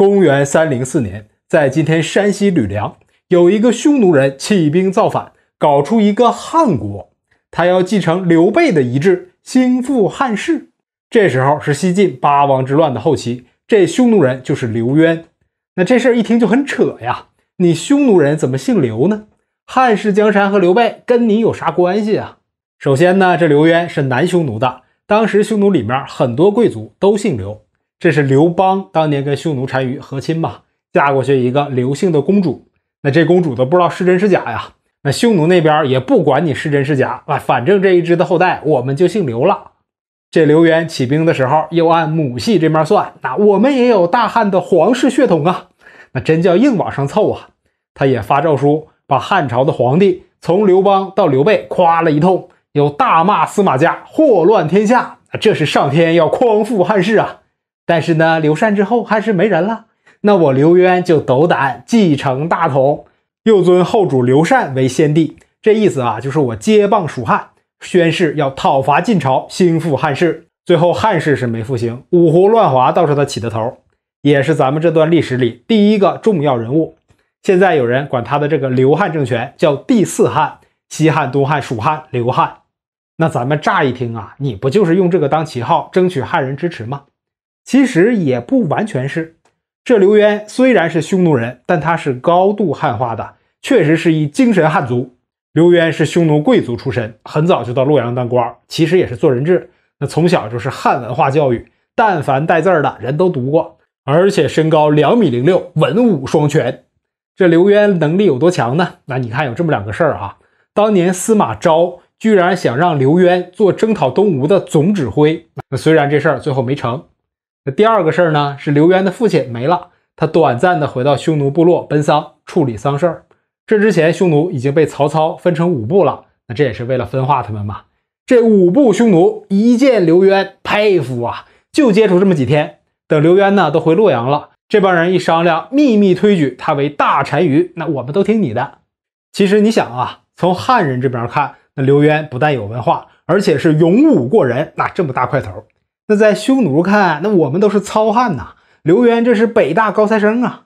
公元三零四年，在今天山西吕梁，有一个匈奴人起兵造反，搞出一个汉国，他要继承刘备的遗志，兴复汉室。这时候是西晋八王之乱的后期，这匈奴人就是刘渊。那这事儿一听就很扯呀，你匈奴人怎么姓刘呢？汉室江山和刘备跟你有啥关系啊？首先呢，这刘渊是南匈奴的，当时匈奴里面很多贵族都姓刘。这是刘邦当年跟匈奴单于和亲嘛，嫁过去一个刘姓的公主。那这公主都不知道是真是假呀。那匈奴那边也不管你是真是假啊，反正这一支的后代我们就姓刘了。这刘渊起兵的时候又按母系这面算，那我们也有大汉的皇室血统啊。那真叫硬往上凑啊。他也发诏书，把汉朝的皇帝从刘邦到刘备夸了一通，又大骂司马家祸乱天下。这是上天要匡复汉室啊。但是呢，刘禅之后还是没人了，那我刘渊就斗胆继承大统，又尊后主刘禅为先帝。这意思啊，就是我接棒蜀汉，宣誓要讨伐晋朝，兴复汉室。最后汉室是没复兴，五胡乱华倒是他起的头，也是咱们这段历史里第一个重要人物。现在有人管他的这个刘汉政权叫第四汉，西汉、东汉、蜀汉、刘汉。那咱们乍一听啊，你不就是用这个当旗号，争取汉人支持吗？其实也不完全是，这刘渊虽然是匈奴人，但他是高度汉化的，确实是一精神汉族。刘渊是匈奴贵族出身，很早就到洛阳当官，其实也是做人质。那从小就是汉文化教育，但凡带字儿的人都读过，而且身高两米零六，文武双全。这刘渊能力有多强呢？那你看有这么两个事儿啊，当年司马昭居然想让刘渊做征讨东吴的总指挥，那虽然这事儿最后没成。那第二个事儿呢，是刘渊的父亲没了，他短暂的回到匈奴部落奔丧处理丧事儿。这之前匈奴已经被曹操分成五部了，那这也是为了分化他们嘛。这五部匈奴一见刘渊，佩服啊！就接触这么几天，等刘渊呢都回洛阳了，这帮人一商量，秘密推举他为大单于。那我们都听你的。其实你想啊，从汉人这边看，那刘渊不但有文化，而且是勇武过人，那这么大块头。那在匈奴看，那我们都是糙汉呐。刘渊这是北大高材生啊。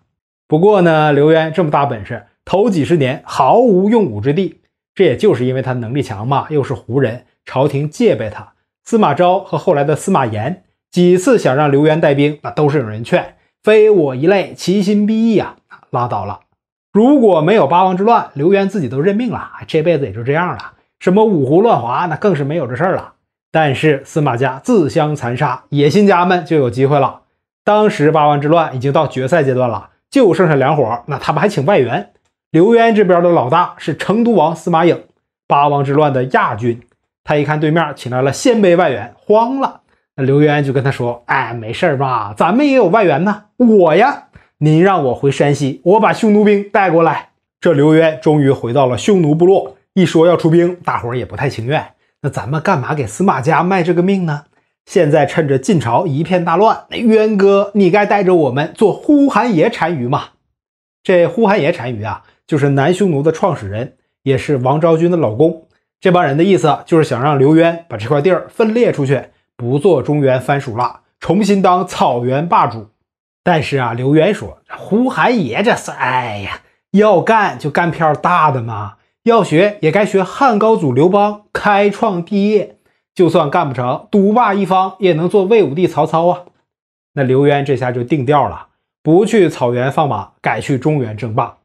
不过呢，刘渊这么大本事，头几十年毫无用武之地。这也就是因为他能力强嘛，又是胡人，朝廷戒备他。司马昭和后来的司马炎几次想让刘渊带兵，那都是有人劝：“非我一类，其心必异呀。”拉倒了。如果没有八王之乱，刘渊自己都认命了，这辈子也就这样了。什么五胡乱华，那更是没有这事儿了。但是司马家自相残杀，野心家们就有机会了。当时八王之乱已经到决赛阶段了，就剩下两伙，那他们还请外援。刘渊这边的老大是成都王司马颖，八王之乱的亚军。他一看对面请来了鲜卑外援，慌了。那刘渊就跟他说：“哎，没事吧？咱们也有外援呢。我呀，您让我回山西，我把匈奴兵带过来。”这刘渊终于回到了匈奴部落，一说要出兵，大伙儿也不太情愿。那咱们干嘛给司马家卖这个命呢？现在趁着晋朝一片大乱，那渊哥，你该带着我们做呼韩邪单于嘛？这呼韩邪单于啊，就是南匈奴的创始人，也是王昭君的老公。这帮人的意思就是想让刘渊把这块地儿分裂出去，不做中原藩属了，重新当草原霸主。但是啊，刘渊说：“呼韩邪这……哎呀，要干就干片大的嘛。”要学也该学汉高祖刘邦开创帝业，就算干不成独霸一方，也能做魏武帝曹操啊。那刘渊这下就定调了，不去草原放马，改去中原争霸。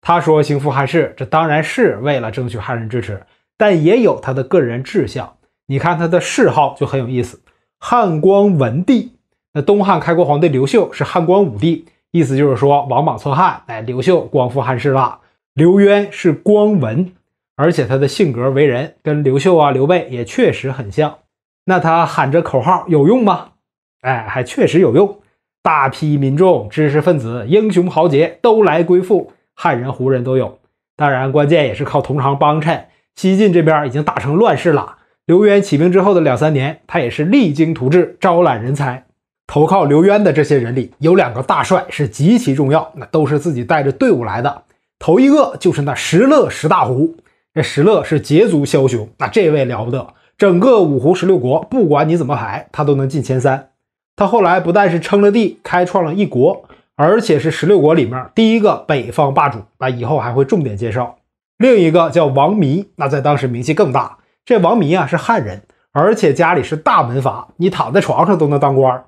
他说“兴复汉室”，这当然是为了争取汉人支持，但也有他的个人志向。你看他的谥号就很有意思，“汉光文帝”。那东汉开国皇帝刘秀是“汉光武帝”，意思就是说王莽篡汉，哎，刘秀光复汉室了。刘渊是光文，而且他的性格为人跟刘秀啊、刘备也确实很像。那他喊着口号有用吗？哎，还确实有用，大批民众、知识分子、英雄豪杰都来归附，汉人、胡人都有。当然，关键也是靠同行帮衬。西晋这边已经打成乱世了。刘渊起兵之后的两三年，他也是励精图治，招揽人才。投靠刘渊的这些人里，有两个大帅是极其重要，那都是自己带着队伍来的。头一个就是那石勒十大胡，这石勒是羯族枭雄，那这位了不得，整个五胡十六国，不管你怎么排，他都能进前三。他后来不但是称了帝，开创了一国，而且是十六国里面第一个北方霸主。那以后还会重点介绍。另一个叫王弥，那在当时名气更大。这王弥啊是汉人，而且家里是大门阀，你躺在床上都能当官。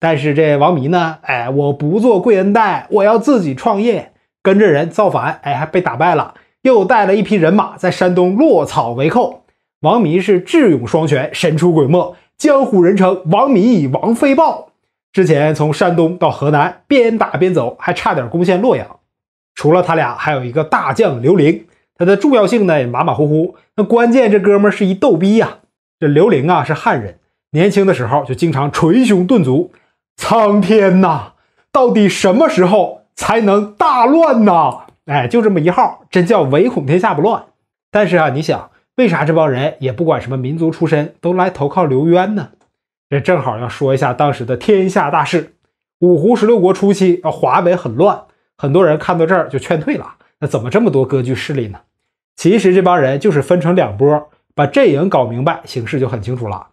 但是这王弥呢，哎，我不做贵人带，我要自己创业。跟着人造反，哎，还被打败了。又带了一批人马，在山东落草为寇。王弥是智勇双全，神出鬼没，江湖人称“王弥王飞豹”。之前从山东到河南，边打边走，还差点攻陷洛阳。除了他俩，还有一个大将刘灵，他的重要性呢也马马虎虎。那关键这哥们是一逗逼呀。这刘灵啊是汉人，年轻的时候就经常捶胸顿足：“苍天呐，到底什么时候？”才能大乱呢！哎，就这么一号，真叫唯恐天下不乱。但是啊，你想为啥这帮人也不管什么民族出身，都来投靠刘渊呢？这正好要说一下当时的天下大势。五胡十六国初期，啊，华北很乱，很多人看到这儿就劝退了。那怎么这么多割据势力呢？其实这帮人就是分成两波，把阵营搞明白，形势就很清楚了。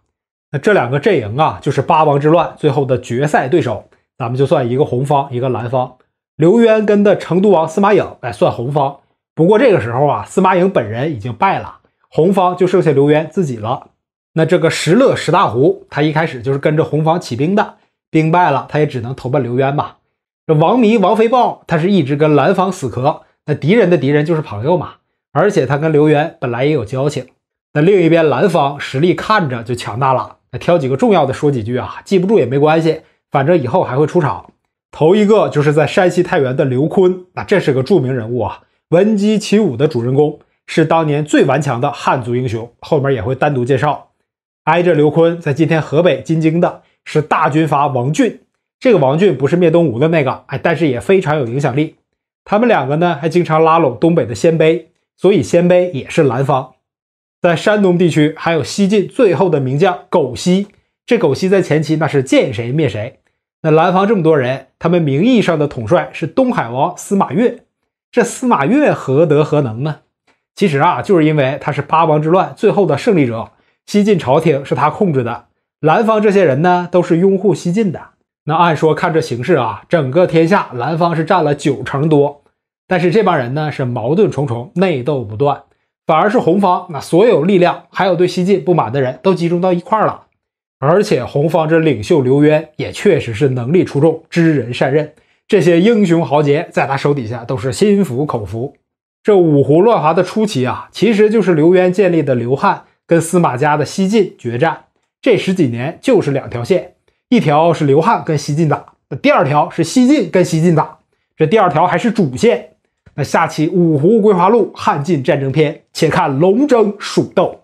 那这两个阵营啊，就是八王之乱最后的决赛对手。咱们就算一个红方，一个蓝方。刘渊跟的成都王司马颖来算红方，不过这个时候啊，司马颖本人已经败了，红方就剩下刘渊自己了。那这个石勒、石大胡，他一开始就是跟着红方起兵的，兵败了，他也只能投奔刘渊吧。这王弥、王飞豹，他是一直跟蓝方死磕，那敌人的敌人就是朋友嘛，而且他跟刘渊本来也有交情。那另一边蓝方实力看着就强大了，那挑几个重要的说几句啊，记不住也没关系，反正以后还会出场。头一个就是在山西太原的刘坤，那这是个著名人物啊，闻鸡起舞的主人公，是当年最顽强的汉族英雄，后面也会单独介绍。挨着刘坤，在今天河北津京的是大军阀王浚，这个王俊不是灭东吴的那个，哎，但是也非常有影响力。他们两个呢，还经常拉拢东北的鲜卑，所以鲜卑也是南方。在山东地区，还有西晋最后的名将苟西，这苟西在前期那是见谁灭谁。那蓝方这么多人，他们名义上的统帅是东海王司马越。这司马越何德何能呢？其实啊，就是因为他是八王之乱最后的胜利者，西晋朝廷是他控制的。蓝方这些人呢，都是拥护西晋的。那按说看这形势啊，整个天下蓝方是占了九成多，但是这帮人呢是矛盾重重，内斗不断，反而是红方那所有力量，还有对西晋不满的人都集中到一块儿了。而且，红方这领袖刘渊也确实是能力出众、知人善任，这些英雄豪杰在他手底下都是心服口服。这五胡乱华的初期啊，其实就是刘渊建立的刘汉跟司马家的西晋决战。这十几年就是两条线，一条是刘汉跟西晋打，那第二条是西晋跟西晋打。这第二条还是主线。那下期《五胡归华录·汉晋战争篇》，且看龙争蜀斗。